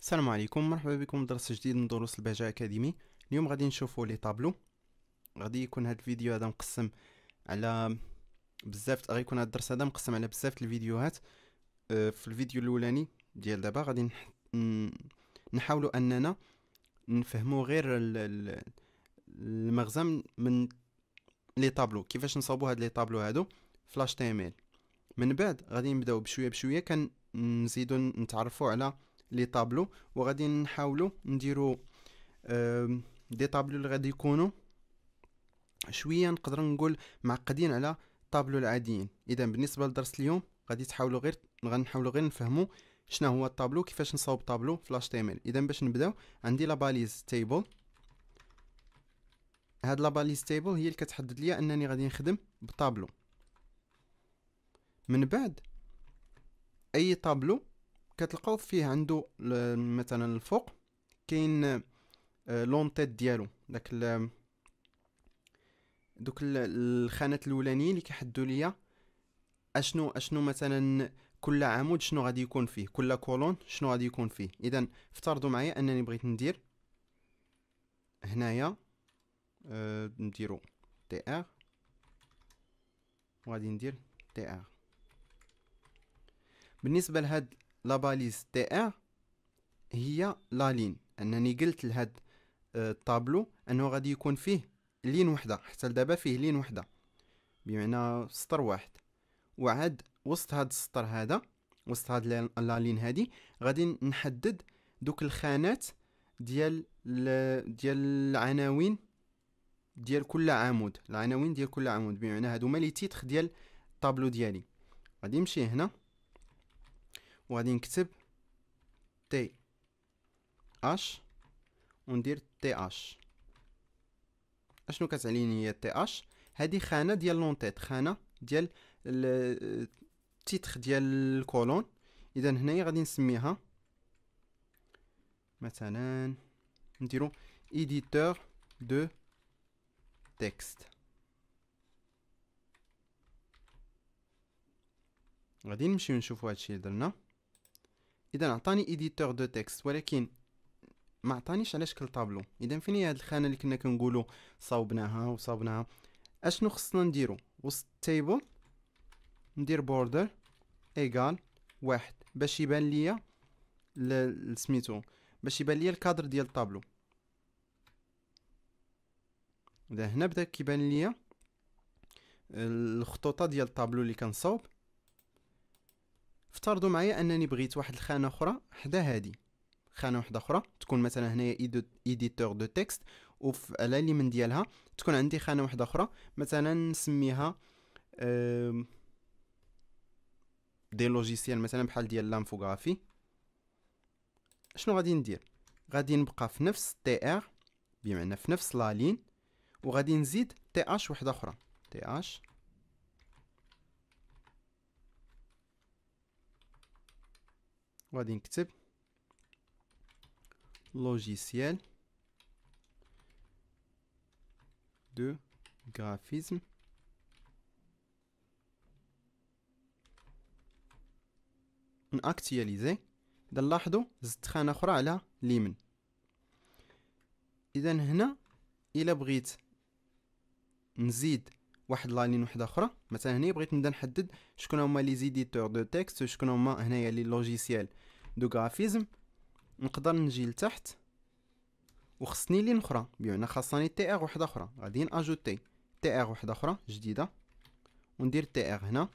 السلام عليكم مرحبا بكم درس جديد من دروس البهجة أكاديمي اليوم غادي نشوفوا لي طابلو غادي يكون هاد الفيديو هذا مقسم على بزاف غادي يكون هاد الدرس هذا مقسم على بزاف الفيديوهات أه، في الفيديو الاولاني ديال دابا غادي نحاولوا اننا نفهموا غير المغزى من لي طابلو كيفاش نصاوبو هاد لي طابلو هادو في الاش تي ام ال من بعد غادي نبداو بشويه بشويه كنزيدو نتعرفو على لي طابلو وغادي نحاولو نديرو دي طابلو اللي غادي يكونوا شويه نقدر نقول معقدين على طابلو العاديين اذا بالنسبه لدرس اليوم غادي تحاولوا غير غنحاولوا غير نفهموا شنو هو الطابلو كيفاش نصاوب طابلو في ال اذا باش نبداو عندي لا باليز تيبل هاد لاباليز ستيبل هي اللي كتحدد ليا انني غادي نخدم بطابلو من بعد اي طابلو كتلقاو فيه عنده مثلا الفوق كاين آه، تيت ديالو داك دوك الخانات الاولانيين اللي كيحددوا ليا اشنو اشنو مثلا كل عمود شنو غادي يكون فيه كل كولون شنو غادي يكون فيه اذا افترضوا معايا انني بغيت ندير هنايا آه، نديرو تي ار وغادي ندير تي ار بالنسبه لهاد لا باليز تي ار هي لا لين انني قلت لهاد آه، الطابلو انه غادي يكون فيه لين وحده حتى لدابا فيه لين وحده بمعنى سطر واحد وعاد وسط هاد السطر هذا وسط هاد لا لين هادي غادي نحدد دوك الخانات ديال ديال العناوين ديال كل عمود العناوين ديال كل عمود بمعنى هادو هما لي تيتخ ديال الطابلو ديالي غادي نمشي هنا وغادي نكتب تي اش وندير تي اش اشنو كتعليني هي تي اش هادي خانه ديال لونتيت خانه ديال التيتخ ديال الكولون اذا هنايا غادي نسميها مثلا نديرو ايديتور دو تكست غادي نمشيو نشوفو هادشي اللي درنا اذا عطاني اديتور دو تكست ولكن ما عطانيش على شكل طابلو اذا فين هي هاد الخانه اللي كنا كنقولو صاوبناها وصوبناها اشنو خصنا نديرو وسط تيبل ندير بوردر ايغال واحد باش يبان ليا سميتو باش يبان ليا الكادر ديال الطابلو ده هنا بدا كيبان ليا الخطوطه ديال الطابلو اللي كنصاوب افترضوا معايا انني بغيت واحد الخانه اخرى حدا هادي خانه واحده اخرى تكون مثلا هنايا ايديتور دو تكست وفي على من ديالها تكون عندي خانه واحده اخرى مثلا نسميها دي لوجيسيال مثلا بحال ديال لانفوغرافي شنو غادي ندير غادي نبقى في نفس تي ار بمعنى في نفس لالين وغادي نزيد تي اش وحده اخرى تي اش وغادي نكتب لوجيسيال دو graphisme ناكتياليزي اذا نلاحظو زدت خانه اخرى على ليمن اذا هنا الا بغيت نزيد واحد لاين وحده اخرى مثلا هنا بغيت نبدا نحدد شكون هما لي زيديتور دو تيكست وشكون هما هنايا لي لوجيسيال دو غرافيزم نقدر نجي لتحت وخصني لين اخرى بمعنى خاصني تي ار وحده اخرى غادي ناجوتي تي ار وحده اخرى جديده وندير تي ار هنا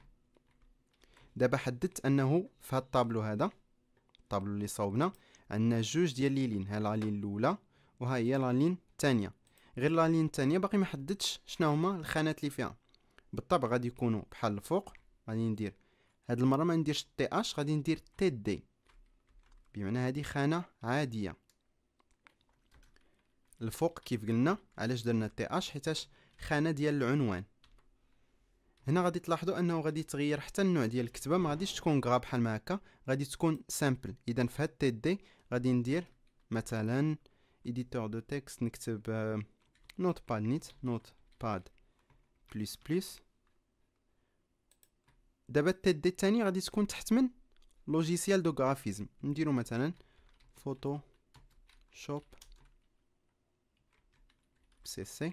دابا حددت انه في هاد الطابلو هذا الطابلو اللي صاوبنا عندنا جوج ديال لي لين ها لا لين الاولى وها هي لا لين الثانيه غير لا لين الثانيه باقي ما حددتش شنو هما الخانات اللي فيها بالطبع غادي يكونوا بحال الفوق غادي ندير هاد المره ما نديرش تي اش غادي ندير تي دي بمعنى هذه خانه عاديه الفوق كيف قلنا علاش درنا تي اش حيتاش خانه ديال العنوان هنا غادي تلاحظوا انه غادي يتغير حتى النوع ديال الكتابه ما غاديش تكون كغا بحال ما هكا غادي تكون سامبل اذا في هاد تي دي غادي ندير مثلا اديتور دو تكست نكتب آه، notepad نيت notepad بلس بلس دابا التاد الثاني غادي تكون تحت من لوجيسيال دو غرافيزم نديرو مثلا فوتو شوب سي سي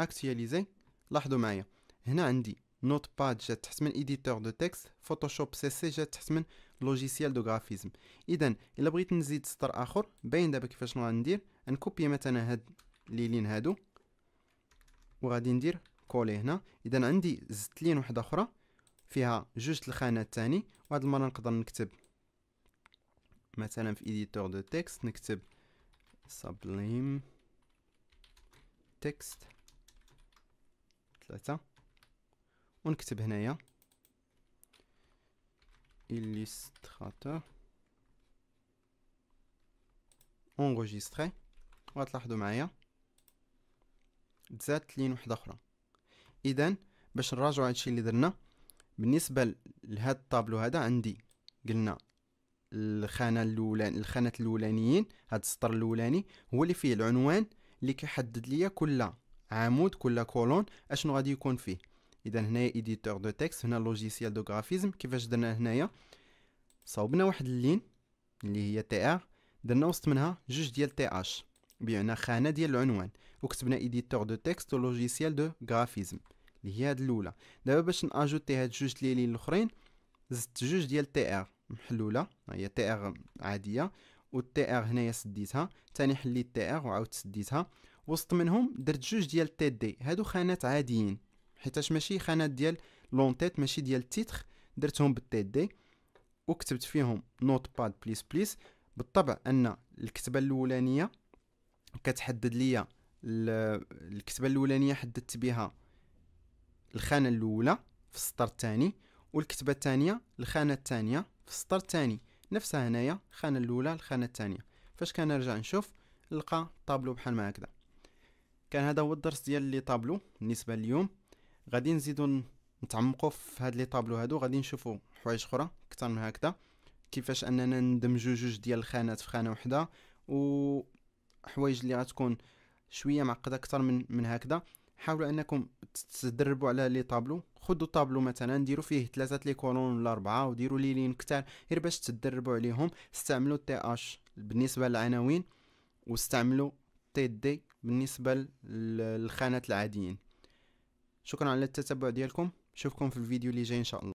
اكتياليزي لاحظوا معايا هنا عندي نوت باد جات تحت من ايديتور دو تكست فوتوشوب سي سي جات تحت من لوجيسيال دو غرافيزم اذا الا بغيت نزيد سطر اخر باين دابا كيفاش غندير نكوبي مثلا هاد ليلين هادو وغادي ندير كولي هنا اذا عندي زدت لين واحده اخرى فيها جوج الخانات الثاني وهاد المره نقدر نكتب مثلا في ايديتور دو تكست نكتب سبليم تكست ثلاثة ونكتب هنايا illustrator enregistré وغتلاحظوا معايا تزادت لين وحده اخرى اذا باش نراجعوا هادشي اللي درنا بالنسبه لهاد الطابلو هذا عندي قلنا الخانه الاولاني الخانات الاولانيين هاد السطر الاولاني هو اللي فيه العنوان اللي كيحدد ليا كل عمود كل كولون اشنو غادي يكون فيه اذا هنايا ايديتور دو تكست هنا لوجيسيال دو غرافيزم كيفاش درنا هنايا صاوبنا واحد اللين اللي هي تي ار درنا وسط منها جوج ديال تي اش بيعنا خانه ديال العنوان وكتبنا ايديتور دو تكست لوجيسيال دو غرافيزم اللي هي هاد الاولى دابا باش ناجوتي هاد جوج ليلين الاخرين زدت جوج ديال تي ار محلوله هي تي ار عاديه والتي ار هنايا سديتها ثاني حليت تي ار وعاودت سديتها وسط منهم درت جوج ديال تي دي هادو خانات عاديين حيتاش ماشي خانات ديال لونتيت ماشي ديال التيتر درتهم بالتي دي وكتبت فيهم نوت باد بليس بليس بالطبع ان الكتبه الاولانيه كتحدد ليا الكتبه الاولانيه حددت بها الخانه الاولى في السطر الثاني والكتبه الثانيه الخانه الثانيه في السطر الثاني نفسها هنايا الخانه الاولى الخانه الثانيه فاش كنرجع نشوف نلقى طابلو بحال ما هكذا كان هذا هو الدرس ديال لي طابلو بالنسبه لليوم غادي نزيدو نتعمقوا في هاد لي طابلو هادو غادي نشوفوا حوايج اخرى اكثر من هكذا كيفاش اننا ندمجو جوج ديال الخانات في خانه وحده و حوايج اللي غتكون شويه معقده اكثر من من هكذا حاولوا انكم تدربوا على لي طابلو خذوا طابلو مثلا ديروا فيه ثلاثه لي كولون ولا اربعه وديروا لي لين كثار غير باش تدربوا عليهم استعملوا تي اش بالنسبه للعناوين واستعملوا تي دي بالنسبه للخانات العاديين شكرا على التتبع ديالكم نشوفكم في الفيديو اللي جاي ان شاء الله